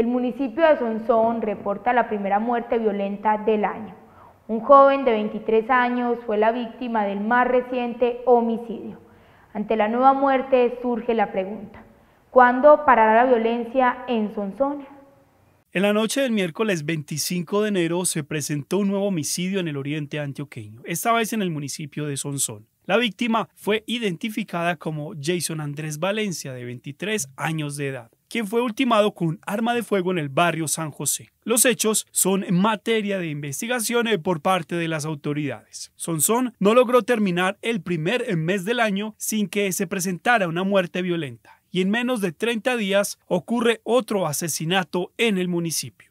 El municipio de Sonsón reporta la primera muerte violenta del año. Un joven de 23 años fue la víctima del más reciente homicidio. Ante la nueva muerte surge la pregunta, ¿cuándo parará la violencia en Sonzón? En la noche del miércoles 25 de enero se presentó un nuevo homicidio en el oriente antioqueño, esta vez en el municipio de Sonsón. La víctima fue identificada como Jason Andrés Valencia, de 23 años de edad, quien fue ultimado con arma de fuego en el barrio San José. Los hechos son materia de investigación eh, por parte de las autoridades. Sonsón no logró terminar el primer eh, mes del año sin que se presentara una muerte violenta y en menos de 30 días ocurre otro asesinato en el municipio.